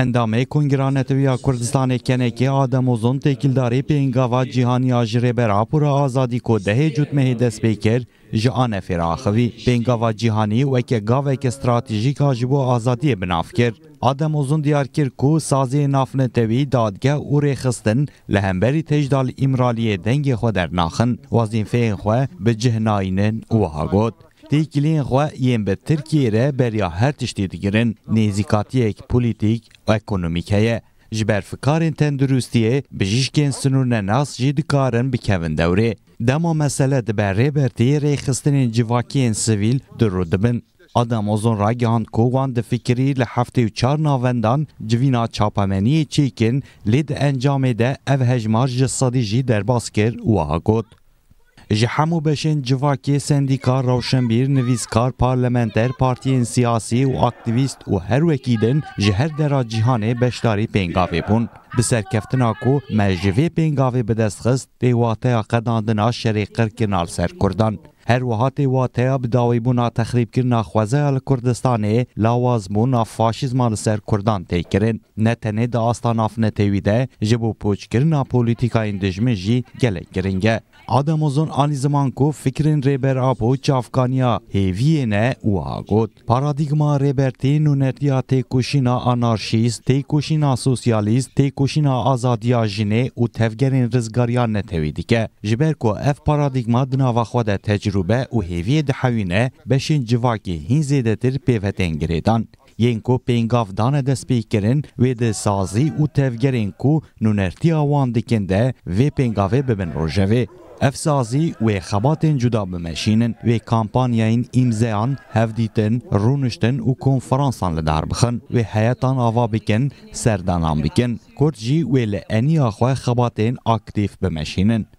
Enda me këngjera në të vija Kurdistan e këneke, Adem Uzun të kildari për nga vatë gjihani a gjirë e bërë apurë a azadi ku dhehe gjutmehe zhë anë e ferahëvi nga vatë gjihani u eke gavë eke strategjik a gjibu azadi e bënafë kërë. Adem Uzun dëjarë kërë ku sazi e nafënë të vijë dadgja u rexësëtën lëhemberi të iqdal imrali e dengje kërë dërnakën, vazin fejnë kërë bë gjëhnajnën u hagot. Têkilên xwe yên bi Tirkiyê re berya her tiştê digirin nêzîkatiyek politik û ekonomîk heye. Ji ber fikarên tenduristiyê bijîşkên sinûrne nas jî dikarin bikevin dewrê. Dema mesele dibe rêbertiyê rêxistinên civakiyên sivîl diru dibin. Adam Ozon ragihan ku wan di fikirî li heftê navendan civîna çapemeniyê çêkin lê di ev hejmar ji sedî jî Ji hemû beşên civakê sendîka Rewşenbîr, nivîskar, parlamenter, partiyên siyasî û aktivîst û her wekî din ji her dera cîhanê beşdarî pêngavê bûn. Bi serkeftina ku me ji vê pêngavê bi dest xist, tê wateya qedandina şerê qirkirina ser Kurdan. هەر و هااتی واتەیە بداوی بوونا تەخریبکردنا خوازەیە لە کوردستانê lawazbûna faşîzma li ser Kurdan têkirin ne tenê di asta navnetewî de ji bo poçkirina polîtîkayên dijmin jî gelek giringe. Ademozon anîziman ku fikirin rêberapo çavkaniya hêviyê ne wiha got. Paradîgma rêbertên û netiya têkoşîna anarşîst, têkoşîna sosyalîst, têkoşîna azadiya jinê û tevgerên rizgariya netewî dike. Ji ber ku ev paradîgma di nava xwe de tecrübe Dilrube û hêviyê dihewîne beşên civakê hîn zêdetir pêvetengirêdan. Yên ku pêngav dane destpêkirin ve di sazî û tevgerên ku nûnertiya wan dikin ve vê pêngavê bibin rojevê. Ev sazî wê xebatên cuda bimeşînin wê kampanyayên îmzeyan hevdîtin, rûniştin konferansan li dar bixin wê ava bikin, serdanan bikin. Kurd ve wê li eniya xwe xebatên aktif bimeşînin.